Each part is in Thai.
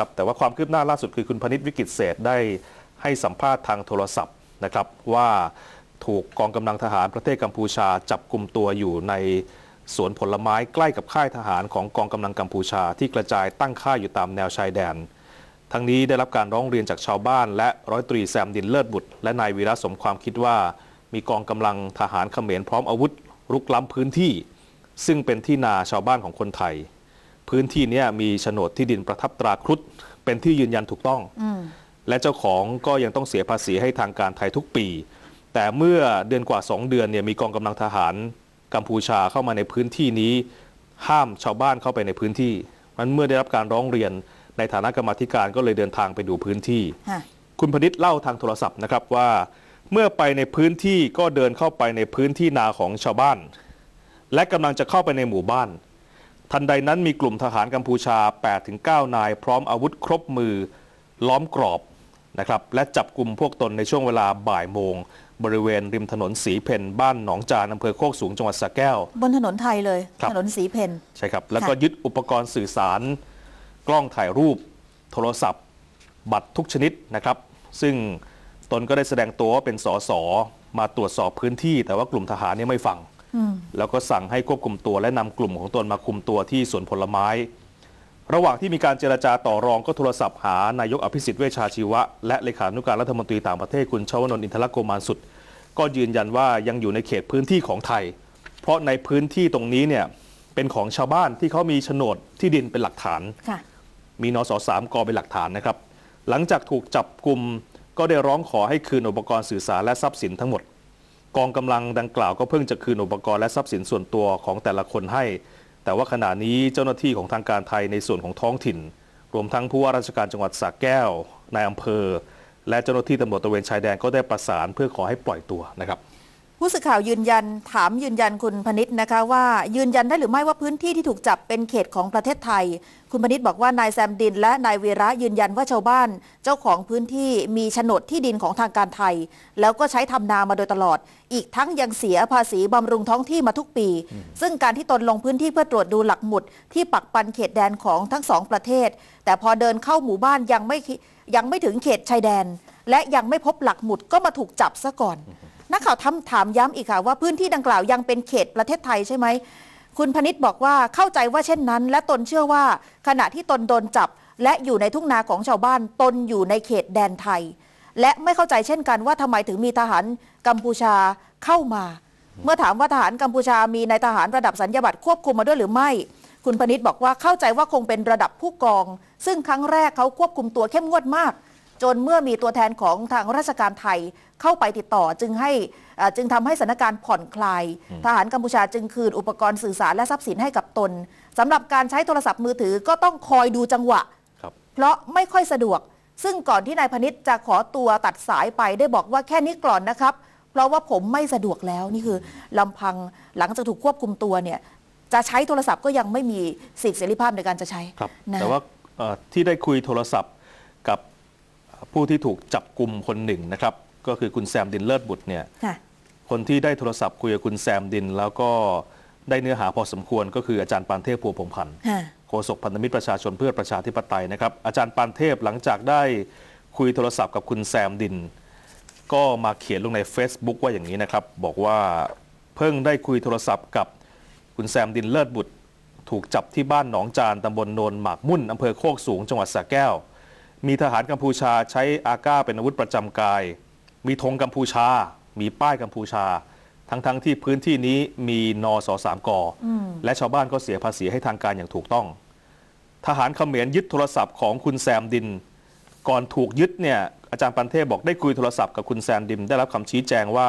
ครับแต่ว่าความคืบหน้าล่าสุดคือคุณพนิษฐ์วิกฤตเศษได้ให้สัมภาษณ์ทางโทรศัพท์นะครับว่าถูกกองกำลังทหารประเทศกัมพูชาจับกลุ่มตัวอยู่ในสวนผลไม้ใกล้กับค่ายทหารของกองกำลังกัมพูชาที่กระจายตั้งค่ายอยู่ตามแนวชายแดน ทั้งนี้ได้รับการร้องเรียนจากชาวบ้านและร้อยตรีแซมดินเลิศบุตร และนายวีระสมความคิดว่ามีกองกำลังทหารเขมรพร้อมอาวุธรุกล้ำพื้นที่ ซึ่งเป็นที่นาชาวบ้านของคนไทยพื้นที่นี้มีโฉนดที่ดินประทับตราครุฑเป็นที่ยืนยันถูกต้องและเจ้าของก็ยังต้องเสียภาษีให้ทางการไทยทุกปี แต่เมื่อเดือนกว่า2เดือนเนี่ยมีกองกำลังทหาร กัมพูชาเข้ามาในพื้นที่นี้ ห้ามชาวบ้านเข้าไปในพื้นที่ มันเมื่อได้รับการร้องเรียนในฐานะกรรมธิการ ก็เลยเดินทางไปดูพื้นที่ คุณพนิษฐ์เล่าทางโทรศัพท์นะครับว่า เมื่อไปในพื้นที่ก็เดินเข้าไปในพื้นที่นาของชาวบ้าน และกำลังจะเข้าไปในหมู่บ้านทันใดนั้นมีกลุ่มทหารกัมพูชา 8-9 นายพร้อมอาวุธครบมือล้อมกรอบนะครับและจับกลุ่มพวกตนในช่วงเวลาบ่ายโมงบริเวณริมถนนสีเพนบ้านหนองจานอำเภอโคกสูงจังหวัดสระแก้ว บนถนนไทยเลยถนนสีเพนใช่ครับ แล้วก็ยึดอุปกรณ์สื่อสารกล้องถ่ายรูป โทรศัพท์บัตรทุกชนิดนะครับ ซึ่งตนก็ได้แสดงตัวว่าเป็นสสมาตรวจสอบพื้นที่แต่ว่ากลุ่มทหารนี่ไม่ฟังแล้วก็สั่งให้ควบคุมตัวและนำกลุ่มของตนมาคุมตัวที่สวนผลไม้ ระหว่างที่มีการเจรจาต่อรองก็โทรศัพท์หา นายกอภิสิทธิ์เวชชาชีวะ และเลขานุการรัฐมนตรีต่างประเทศคุณชวนนท์อินทรโกมานสุด ก็ยืนยันว่ายังอยู่ในเขตพื้นที่ของไทย เพราะในพื้นที่ตรงนี้เนี่ยเป็นของชาวบ้านที่เขามีโฉนดที่ดินเป็นหลักฐานมีนสสามกเป็นหลักฐานนะครับ หลังจากถูกจับกลุ่มก็ได้ร้องขอให้คืนอุปกรณ์สื่อสารและทรัพย์สินทั้งหมดกองกำลังดังกล่าวก็เพิ่งจะคืนอุปกรณ์และทรัพย์สินส่วนตัวของแต่ละคนให้ แต่ว่าขณะนี้เจ้าหน้าที่ของทางการไทยในส่วนของท้องถิ่น รวมทั้งผู้ว่าราชการจังหวัดสระแก้ว นายอำเภอ และเจ้าหน้าที่ตำรวจตะเวนชายแดนก็ได้ประสานเพื่อขอให้ปล่อยตัวนะครับู้สื่อข่าวยืนยันถามยืนยันคุณพนิษฐ์นะคะว่า ยืนยันได้หรือไม่ว่าพื้นที่ที่ถูกจับเป็นเขตของประเทศไทย คุณพนิษฐ์บอกว่านายแซมดิน และนายวีระยืนยันว่าชาวบ้าน เจ้าของพื้นที่มีโฉนดที่ดินของทางการไทย แล้วก็ใช้ทำนามาโดยตลอด อีกทั้งยังเสียภาษีบำรุงท้องที่มาทุกปี ซึ่งการที่ตนลงพื้นที่เพื่อตรวจดูหลักหมุดที่ปักปันเขตแดนของทั้งสองประเทศ แต่พอเดินเข้าหมู่บ้านยังไม่ยังไม่ถึงเขตชายแดน และยังไม่พบหลักหมุดก็มาถูกจับซะก่อนนักข่าวทถามย้ำอีกค่ะว่าพื้นที่ดังกล่าวยังเป็นเขตประเทศไทยใช่ไหมคุณพนิษฐ์บอกว่าเข้าใจว่าเช่นนั้น และตนเชื่อว่าขณะที่ตนโดนจับและอยู่ในทุ่งนาของชาวบ้านตนอยู่ในเขตแดนไทย และไม่เข้าใจเช่นกันว่าทำไมถึงมีทหารกัมพูชาเข้ามา เมื่อถามว่าทหารกัมพูชามีนายทหารระดับสัญญาบัตรควบคุมมาด้วยหรือไม่ คุณพนิษฐ์บอกว่าเข้าใจว่าคงเป็นระดับผู้กอง ซึ่งครั้งแรกเขาควบคุมตัวเข้มงวดมากจนเมื่อมีตัวแทนของทางราชการไทยเข้าไปติดต่อจึงให้จึงทำให้สถานการณ์ผ่อนคลายทหารกัมพูชาจึงคืนอุปกรณ์สื่อสารและทรัพย์สินให้กับตน สำหรับการใช้โทรศัพท์มือถือก็ต้องคอยดูจังหวะ เพราะไม่ค่อยสะดวก ซึ่งก่อนที่นายพนิษฐ์จะขอตัวตัดสายไปได้บอกว่าแค่นี้ก่อนนะครับ เพราะว่าผมไม่สะดวกแล้วนี่คือลำพังหลังจากถูกควบคุมตัวเนี่ยจะใช้โทรศัพท์ก็ยังไม่มีสิทธิเสรีภาพในการจะใช้นะแต่ว่าที่ได้คุยโทรศัพท์กับผู้ที่ถูกจับกลุ่มคนหนึ่งนะครับก็คือคุณแซมดินเลิศบุตรเนี่ยคนที่ได้โทรศัพท์คุยกับคุณแซมดิน แล้วก็ได้เนื้อหาพอสมควร ก็คืออาจารย์ปานเทพพัวพงพันธ์โฆษกพันธมิตรประชาชนเพื่อประชาธิปไตยนะครับอาจารย์ปานเทพหลังจากได้คุยโทรศัพท์กับคุณแซมดิน ก็มาเขียนลงใน Facebook ว่าอย่างนี้นะครับ บอกว่าเพิ่งได้คุยโทรศัพท์กับคุณแซมดินเลิศบุตร ถูกจับที่บ้านหนองจานตำบลโนนหมากมุ่นอำเภอโคกสูงจังหวัดสระแก้วมีทหารกัมพูชาใช้อาก้าเป็นอาวุธประจำกาย มีธงกัมพูชา มีป้ายกัมพูชา ทั้งๆทที่พื้นที่นี้มีนอสอสามกอและชาวบ้านก็เสียภาษีให้ทางการอย่างถูกต้อง ทหารเขมรยึดโทรศัพท์ของคุณแซมดิน ก่อนถูกยึดเนี่ยอาจารย์ปันเทพบอกได้คุยโทรศัพท์กับคุณแซมดินได้รับคำชี้แจงว่า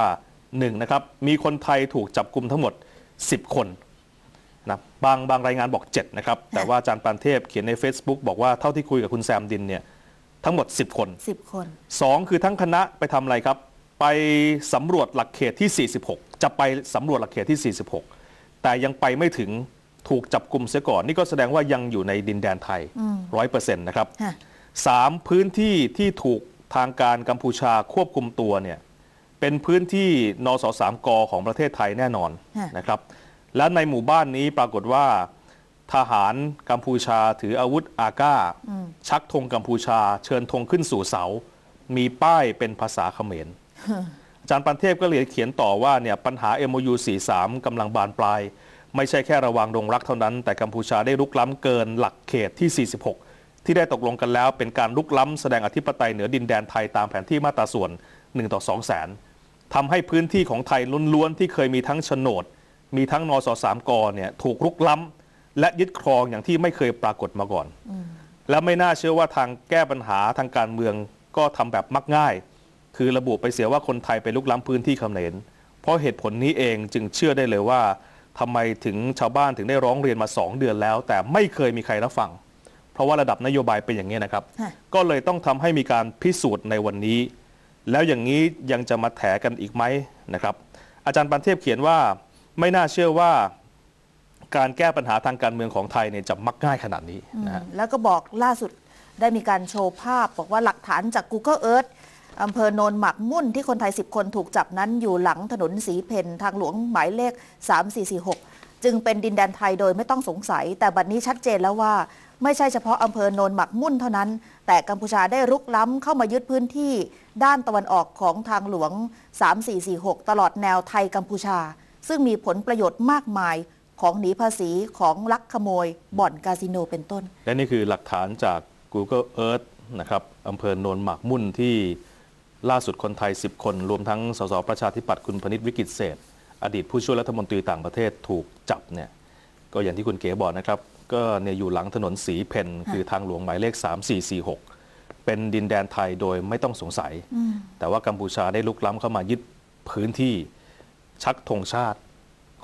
หนึ่งนะครับมีคนไทยถูกจับกลุมทั้งหมด 10 คนนะบางบางรายงานบอก7นะครับแต่ว่าอาจารย์ปันเทพเขียนใน Facebook บอกว่าเท่าที่คุยกับคุณแซมดินเนี่ยทั้งหมด 10 คน10 คน 2 คือทั้งคณะไปทำอะไรครับ ไปสำรวจหลักเขตที่ 46 จะไปสำรวจหลักเขตที่ 46 แต่ยังไปไม่ถึง ถูกจับกลุ่มเสียก่อน นี่ก็แสดงว่ายังอยู่ในดินแดนไทยร้อเนะครับสามพื้นที่ที่ถูกทางการกัมพูชาควบคุมตัวเนี่ย เป็นพื้นที่นสสามกของประเทศไทยแน่นอนนะครับ และในหมู่บ้านนี้ปรากฏว่าทหารกัมพูชาถืออาวุธอาก้า ชักธงกัมพูชาเชิญธงขึ้นสู่เสา มีป้ายเป็นภาษาเขมรอาจารย์ปันเทพก็เลยเขียนต่อว่าเนี่ยปัญหา MOU 43กำลังบานปลาย ไม่ใช่แค่ระวังดงรักเท่านั้น แต่กัมพูชาได้ลุกล้ำเกินหลักเขตที่ 46 ที่ได้ตกลงกันแล้ว เป็นการลุกล้ำแสดงอธิปไตยเหนือดินแดนไทยตามแผนที่มาตราส่วน1ต่อ2แสนทำให้พื้นที่ของไทยล้วนๆที่เคยมีทั้งโฉนด มีทั้งนสสามกเนี่ยถูกลุกล้ำและยึดครองอย่างที่ไม่เคยปรากฏมาก่อน และไม่น่าเชื่อว่าทางแก้ปัญหาทางการเมืองก็ทำแบบมักง่าย คือระบุไปเสียว่าคนไทยไปลุกล้ำพื้นที่เขมรเพราะเหตุผลนี้เองจึงเชื่อได้เลยว่า ทำไมถึงชาวบ้านถึงได้ร้องเรียนมา 2 เดือนแล้ว แต่ไม่เคยมีใครรับฟัง เพราะว่าระดับนโยบายเป็นอย่างนี้นะครับ ก็เลยต้องทำให้มีการพิสูจน์ในวันนี้ แล้วอย่างนี้ยังจะมาแถกันอีกไหมนะครับ อาจารย์ปันเทพเขียนว่าไม่น่าเชื่อว่าการแก้ปัญหาทางการเมืองของไทยเนี่ยจะมักง่ายขนาดนี้นะฮะแล้วก็บอกล่าสุดได้มีการโชว์ภาพ บอกว่าหลักฐานจาก Google Earth อำเภอโนนหมักมุ่น ที่คนไทย 10 คนถูกจับนั้นอยู่หลังถนนสีเพนทางหลวงหมายเลข 3446 จึงเป็นดินแดนไทยโดยไม่ต้องสงสัย แต่บัดนี้ชัดเจนแล้วว่าไม่ใช่เฉพาะอำเภอโนนหมักมุ่นเท่านั้น แต่กัมพูชาได้รุกล้ำเข้ามายึดพื้นที่ด้านตะวันออกของทางหลวง3446ตลอดแนวไทยกัมพูชา ซึ่งมีผลประโยชน์มากมายของหนีภาษีของลักขโมย บ่อนคาสิโนเป็นต้น และนี่คือหลักฐานจาก Google Earth นะครับ อำเภอโนนหมากมุ่นที่ล่าสุดคนไทย 10 คน รวมทั้งสสประชาธิปัตย์คุณพนิษฐ์วิกิตเศษ อดีตผู้ช่วยรัฐมนตรีต่างประเทศถูกจับเนี่ยก็อย่างที่คุณเก๋บอกนะครับ ก็เนี่ยอยู่หลังถนนสีเพนคือทางหลวงหมายเลข 3446 เป็นดินแดนไทยโดยไม่ต้องสงสัย แต่ว่ากัมพูชาได้ลุกล้ำเข้ามายึดพื้นที่ชักธงชาติ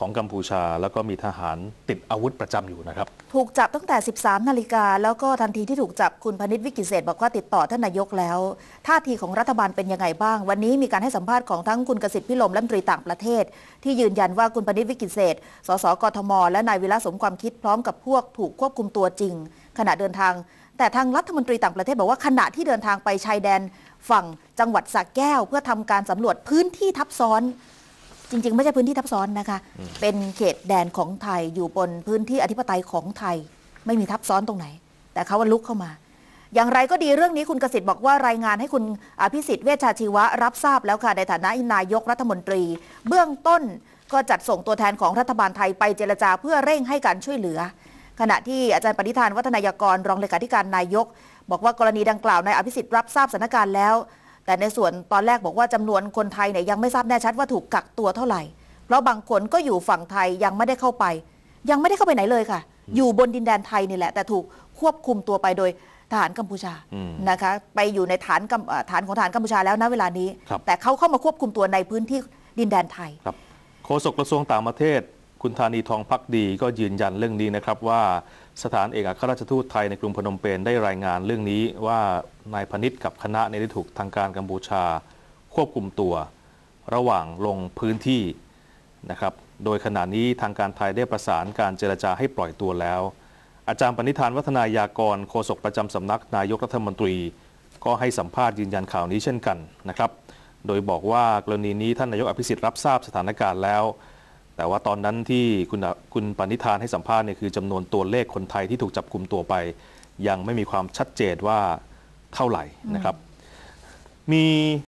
ของกัมพูชาแล้วก็มีทหารติดอาวุธประจำอยู่นะครับ ถูกจับตั้งแต่ 13 นาฬิกา แล้วก็ทันทีที่ถูกจับคุณพนิษฐ์วิกิเศษบอกว่าติดต่อท่านนายกแล้ว ท่าทีของรัฐบาลเป็นยังไงบ้าง วันนี้มีการให้สัมภาษณ์ของทั้งคุณกสิทธิ์พิลมและมตรีต่างประเทศที่ยืนยันว่าคุณพนิษฐ์วิกิเศษสสกทม และนายวิลาสมความคิดพร้อมกับพวกถูกควบคุมตัวจริง ขณะเดินทาง แต่ทางรัฐมนตรีต่างประเทศบอกว่าขณะที่เดินทางไปชายแดน ฝั่งจังหวัดสระแก้ว เพื่อทำการสำรวจพื้นที่ทับซ้อนจริง ๆ ไม่ใช่พื้นที่ทับซ้อนนะคะ เป็นเขตแดนของไทยอยู่บนพื้นที่อธิปไตยของไทย ไม่มีทับซ้อนตรงไหน แต่เขาว่าลุกเข้ามา อย่างไรก็ดีเรื่องนี้คุณกสิทธิ์บอกว่ารายงานให้คุณอภิสิทธิ์เวชชาชีวะ รับทราบแล้วค่ะในฐานะนายกรัฐมนตรี เบื้องต้นก็จัดส่งตัวแทนของรัฐบาลไทยไปเจรจาเพื่อเร่งให้การช่วยเหลือ ขณะที่อาจารย์ปณิธานวัฒนายกรรองเลขาธิการนายก บอกว่ากรณีดังกล่าวนายอภิสิทธิ์รับทราบสถานการณ์แล้วแต่ในส่วนตอนแรกบอกว่าจำนวนคนไทยเนี่ยยังไม่ทราบแน่ชัดว่าถูก กักตัวเท่าไหร่เพราะบางคนก็อยู่ฝั่งไทยยังไม่ได้เข้าไป ยังไม่ได้เข้าไปไหนเลยค่ะ อยู่บนดินแดนไทยนี่แหละ แต่ถูกควบคุมตัวไปโดยทหารกัมพูชานะคะไปอยู่ในฐานฐานของฐานกัมพูชาแล้วนะเวลานี้แต่เขาเข้ามาควบคุมตัวในพื้นที่ดินแดนไทยโฆษกกระทรวงต่างประเทศ คุณธานีทองพักดี ก็ยืนยันเรื่องนี้นะครับว่าสถานเอกอัครราชทูตไทยในกรุงพนมเปญได้รายงานเรื่องนี้ว่า นายพนิษกับคณะได้ถูกทางการกัมพูชาควบคุมตัว ระหว่างลงพื้นที่นะครับ โดยขณะนี้ทางการไทยได้ประสานการเจรจาให้ปล่อยตัวแล้ว อาจารย์ปณิธานวัฒนายากรโฆษกประจำสำนักนายกรัฐมนตรี ก็ให้สัมภาษณ์ยืนยันข่าวนี้เช่นกันนะครับ โดยบอกว่ากรณีนี้ท่านนายกอภิสิทธิ์รับทราบสถานการณ์แล้วแต่ว่าตอนนั้นที่คุณคุณปณิธานให้สัมภาษณ์เนี่ยคือจำนวนตัวเลขคนไทยที่ถูกจับกลุ่มตัวไป ยังไม่มีความชัดเจนว่าเท่าไหร่นะครับ มี